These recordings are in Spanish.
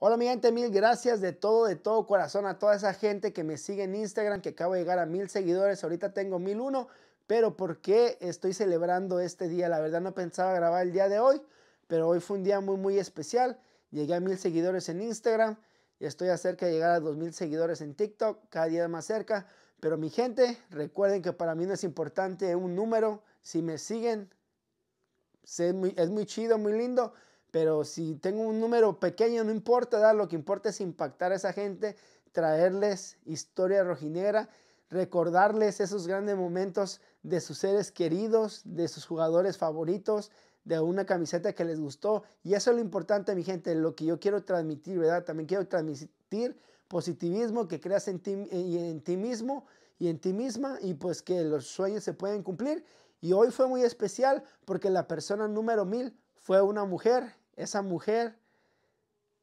Hola mi gente, mil gracias de todo, de todo corazón a toda esa gente que me sigue en Instagram, que acabo de llegar a mil seguidores, ahorita tengo mil uno, pero ¿por qué estoy celebrando este día? La verdad no pensaba grabar el día de hoy, pero hoy fue un día muy, muy especial. Llegué a mil seguidores en Instagram y estoy cerca de llegar a dos mil seguidores en TikTok, cada día más cerca. Pero mi gente, recuerden que para mí no es importante un número, si me siguen, es es muy chido, muy lindo pero si tengo un número pequeño, no importa, dar lo que importa es impactar a esa gente, traerles historia rojinegra recordarles esos grandes momentos de sus seres queridos, de sus jugadores favoritos, de una camiseta que les gustó. Y eso es lo importante, mi gente, lo que yo quiero transmitir, ¿verdad? También quiero transmitir positivismo, que creas en ti, en ti mismo y en ti misma y pues que los sueños se pueden cumplir. Y hoy fue muy especial porque la persona número mil fue una mujer. Esa mujer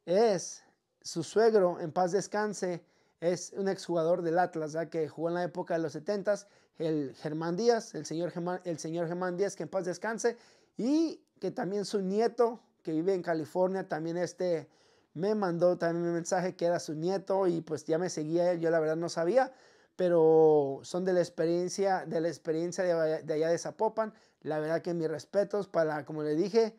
es su suegro, en paz descanse, es un exjugador del Atlas, que jugó en la época de los 70s, el Germán Díaz, el señor Germán, el señor Germán Díaz, que en paz descanse, y que también su nieto, que vive en California, también este me mandó también un mensaje que era su nieto y pues ya me seguía él, yo la verdad no sabía, pero son de la experiencia de, la experiencia de, allá de Zapopan. La verdad que mis respetos para, como le dije,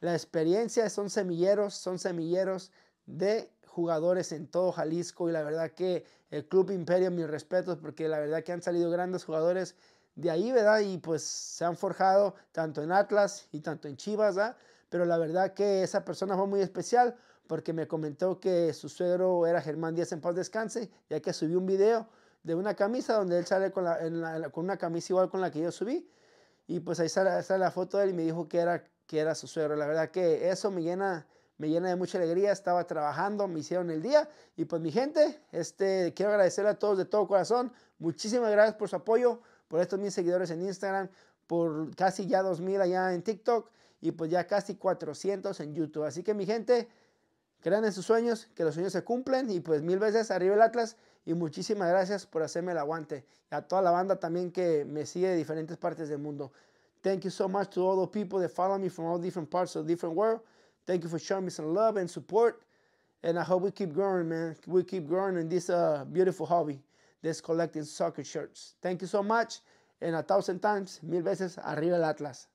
la experiencia son semilleros, son semilleros de jugadores en todo Jalisco y la verdad que el Club Imperio, mis respetos, porque la verdad que han salido grandes jugadores de ahí, ¿verdad? Y pues se han forjado tanto en Atlas y tanto en Chivas, ¿verdad? Pero la verdad que esa persona fue muy especial porque me comentó que su suegro era Germán Díaz en paz descanse, ya que subió un video de una camisa donde él sale con, con una camisa igual con la que yo subí. Y pues ahí sale, la foto de él y me dijo que era, que era su suegro. La verdad que eso me llena, me llena de mucha alegría. Estaba trabajando, me hicieron el día. Y pues mi gente, este, quiero agradecerle a todos de todo corazón. Muchísimas gracias por su apoyo, por estos mil seguidores en Instagram, por casi ya 2.000 allá en TikTok y pues ya casi 400 en YouTube. Así que mi gente, Crean en sus sueños, que los sueños se cumplen y pues mil veces arriba el Atlas y muchísimas gracias por hacerme el aguante. Y a toda la banda también que me sigue de diferentes partes del mundo. Thank you so much to all the people that follow me from all different parts of the different world. Thank you for showing me some love and support. And I hope we keep growing, man. We keep growing in this uh, beautiful hobby, this collecting soccer shirts. Thank you so much. And a thousand times, mil veces, arriba el Atlas.